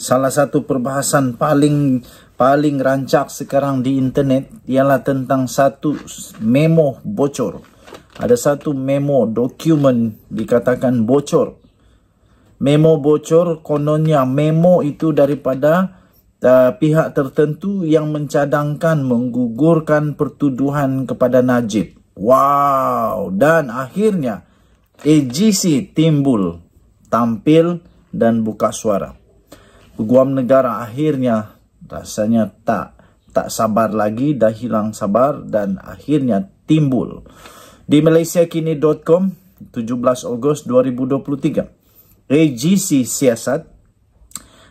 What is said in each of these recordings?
salah satu perbahasan paling paling rancak sekarang di internet ialah tentang satu memo bocor. Ada satu memo dokumen dikatakan bocor. Memo bocor kononnya memo itu daripada uh, pihak tertentu yang mencadangkan menggugurkan pertuduhan kepada Najib. Wow, dan akhirnya AGC timbul, tampil dan buka suara. Peguam negara akhirnya rasanya tak tak sabar lagi dah hilang sabar dan akhirnya timbul di malaysiakini.com 17 Ogos 2023 AGC siasat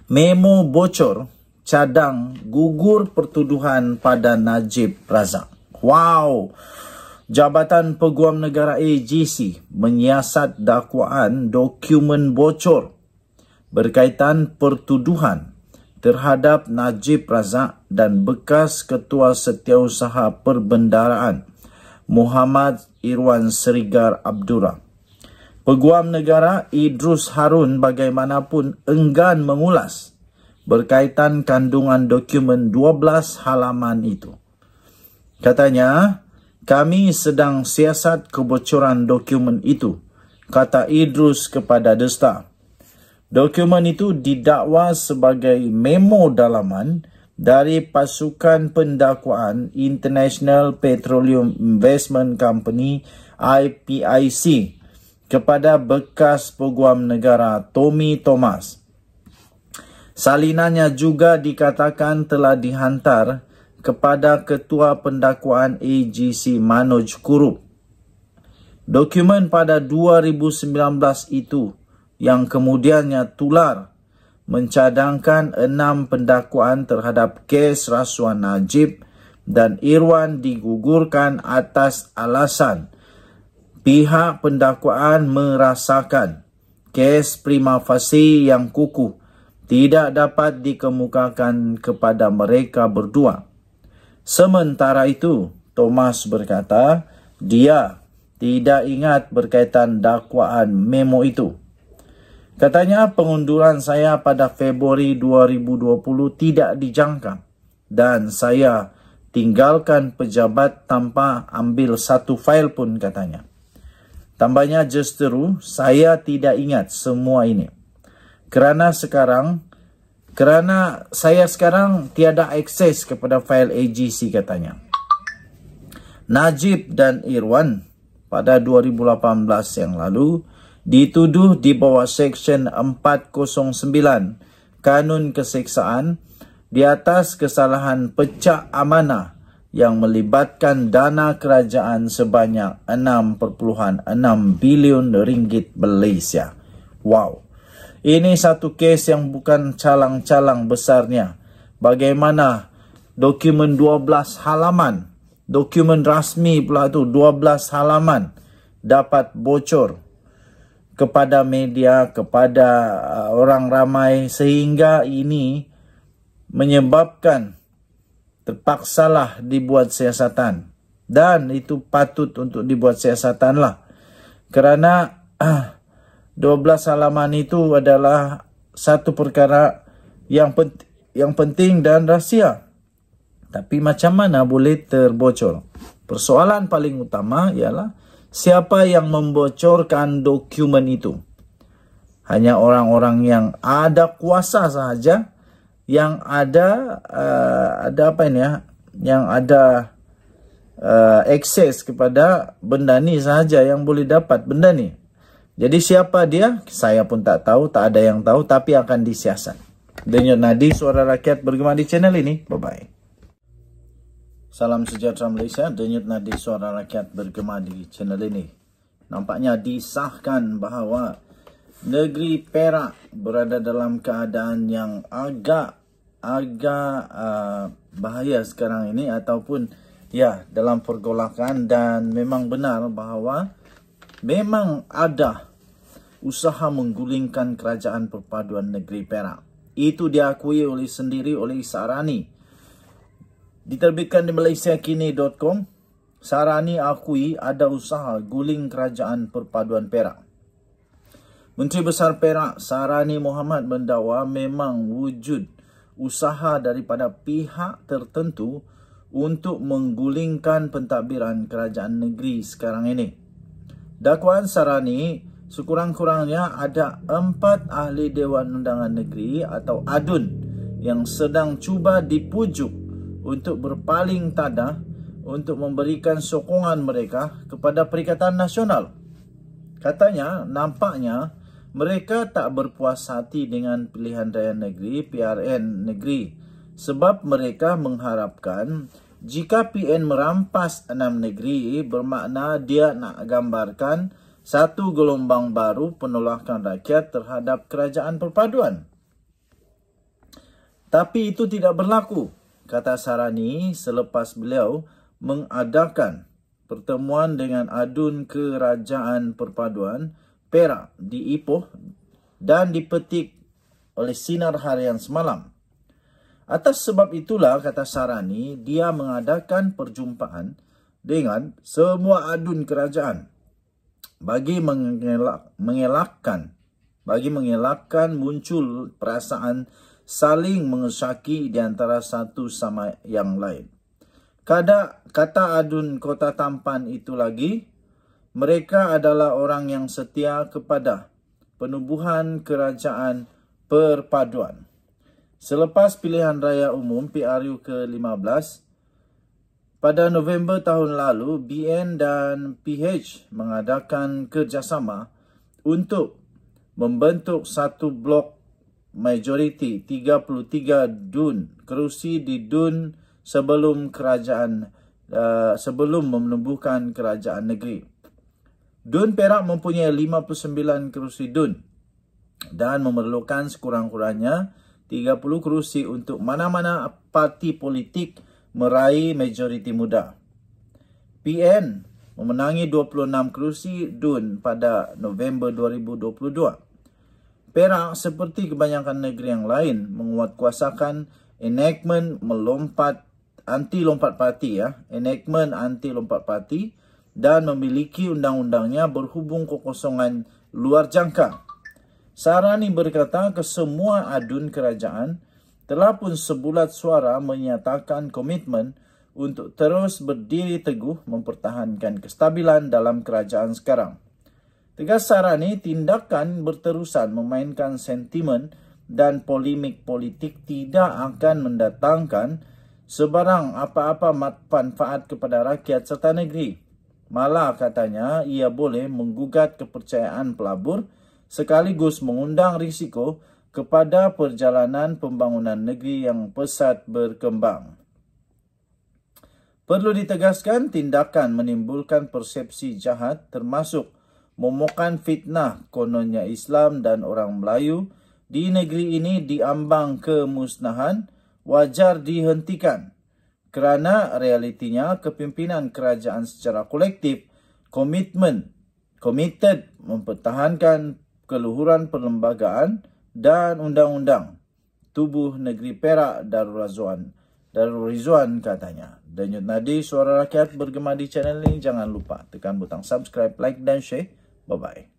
memo bocor cadang gugur pertuduhan pada Najib Razak wow Jabatan Peguam Negara AGC menyiasat dakwaan dokumen bocor berkaitan pertuduhan terhadap Najib Razak dan bekas Ketua Setiausaha Perbendaraan Muhammad Irwan Serigar Abdurah, Peguam Negara Idrus Harun bagaimanapun enggan mengulas berkaitan kandungan dokumen 12 halaman itu. Katanya, kami sedang siasat kebocoran dokumen itu, kata Idrus kepada The Star. Dokumen itu didakwa sebagai memo dalaman dari pasukan pendakwaan International Petroleum Investment Company IPIC kepada bekas peguam negara Tommy Thomas. Salinannya juga dikatakan telah dihantar kepada ketua pendakwaan AGC Manoj Kurup. Dokumen pada 2019 itu yang kemudiannya tular mencadangkan enam pendakwaan terhadap kes rasuah Najib dan Irwan digugurkan atas alasan pihak pendakwaan merasakan kes prima facie yang kukuh tidak dapat dikemukakan kepada mereka berdua. Sementara itu, Thomas berkata dia tidak ingat berkaitan dakwaan memo itu. Katanya pengunduran saya pada Februari 2020 tidak dijangka dan saya tinggalkan pejabat tanpa ambil satu fail pun katanya. Tambahnya justru saya tidak ingat semua ini. Kerana sekarang, kerana saya sekarang tiada akses kepada fail AGC katanya. Najib dan Irwan pada 2018 yang lalu dituduh di bawah Seksyen 409 Kanun Keseksaan di atas kesalahan pecah amanah yang melibatkan dana kerajaan sebanyak 6.6 bilion ringgit Malaysia. Wow. Ini satu kes yang bukan calang-calang besarnya. Bagaimana dokumen 12 halaman, dokumen rasmi pula tu 12 halaman dapat bocor kepada media, kepada uh, orang ramai sehingga ini menyebabkan terpaksalah dibuat siasatan. Dan itu patut untuk dibuat siasatan lah. Kerana uh, ah, 12 halaman itu adalah satu perkara yang, penti, yang penting dan rahsia. Tapi macam mana boleh terbocor? Persoalan paling utama ialah siapa yang membocorkan dokumen itu. Hanya orang-orang yang ada kuasa sahaja yang ada uh, ada apa ini ya yang ada uh, akses kepada benda ni sahaja yang boleh dapat benda ni. Jadi siapa dia? Saya pun tak tahu, tak ada yang tahu tapi akan disiasat. Denyut Nadi Suara Rakyat bergema di channel ini. Bye bye. Salam sejahtera Malaysia, denyut nadi suara rakyat bergema di channel ini. Nampaknya disahkan bahawa negeri Perak berada dalam keadaan yang agak agak uh, bahaya sekarang ini ataupun ya dalam pergolakan dan memang benar bahawa memang ada usaha menggulingkan kerajaan perpaduan negeri Perak. Itu diakui oleh sendiri oleh Sarani diterbitkan di MalaysiaKini.com, Sarani akui ada usaha guling kerajaan perpaduan Perak. Menteri Besar Perak Sarani Muhammad mendakwa memang wujud usaha daripada pihak tertentu untuk menggulingkan pentadbiran kerajaan negeri sekarang ini. Dakwaan Sarani sekurang-kurangnya ada empat ahli Dewan Undangan Negeri atau ADUN yang sedang cuba dipujuk untuk berpaling tada untuk memberikan sokongan mereka kepada Perikatan Nasional. Katanya, nampaknya mereka tak berpuas hati dengan pilihan raya negeri PRN negeri sebab mereka mengharapkan jika PN merampas enam negeri bermakna dia nak gambarkan satu gelombang baru penolakan rakyat terhadap kerajaan perpaduan. Tapi itu tidak berlaku kata Sarani selepas beliau mengadakan pertemuan dengan adun kerajaan perpaduan Perak di Ipoh dan dipetik oleh sinar harian semalam. Atas sebab itulah kata Sarani dia mengadakan perjumpaan dengan semua adun kerajaan bagi mengelak, mengelakkan bagi mengelakkan muncul perasaan saling mengesaki di antara satu sama yang lain. Kada kata adun kota tampan itu lagi, mereka adalah orang yang setia kepada penubuhan kerajaan perpaduan. Selepas pilihan raya umum PRU ke-15, pada November tahun lalu, BN dan PH mengadakan kerjasama untuk membentuk satu blok majoriti 33 dun kerusi di dun sebelum kerajaan uh, sebelum menumbuhkan kerajaan negeri dun perak mempunyai 59 kerusi dun dan memerlukan sekurang-kurangnya 30 kerusi untuk mana-mana parti politik meraih majoriti muda PN memenangi 26 kerusi dun pada November 2022 Perak seperti kebanyakan negeri yang lain menguatkuasakan enakmen melompat anti lompat pati ya enakmen anti lompat pati dan memiliki undang-undangnya berhubung kekosongan luar jangka. Sarani berkata kesemua adun kerajaan telah pun sebulat suara menyatakan komitmen untuk terus berdiri teguh mempertahankan kestabilan dalam kerajaan sekarang. Tegas Sarah ini tindakan berterusan memainkan sentimen dan polemik politik tidak akan mendatangkan sebarang apa-apa manfaat kepada rakyat serta negeri. Malah katanya ia boleh menggugat kepercayaan pelabur sekaligus mengundang risiko kepada perjalanan pembangunan negeri yang pesat berkembang. Perlu ditegaskan tindakan menimbulkan persepsi jahat termasuk memukan fitnah kononnya Islam dan orang Melayu di negeri ini diambang kemusnahan wajar dihentikan kerana realitinya kepimpinan kerajaan secara kolektif komitmen komited mempertahankan keluhuran perlembagaan dan undang-undang tubuh negeri Perak Darul Razuan Darul Rizwan katanya Denyut Nadi Suara Rakyat bergema di channel ini jangan lupa tekan butang subscribe like dan share Bye bye.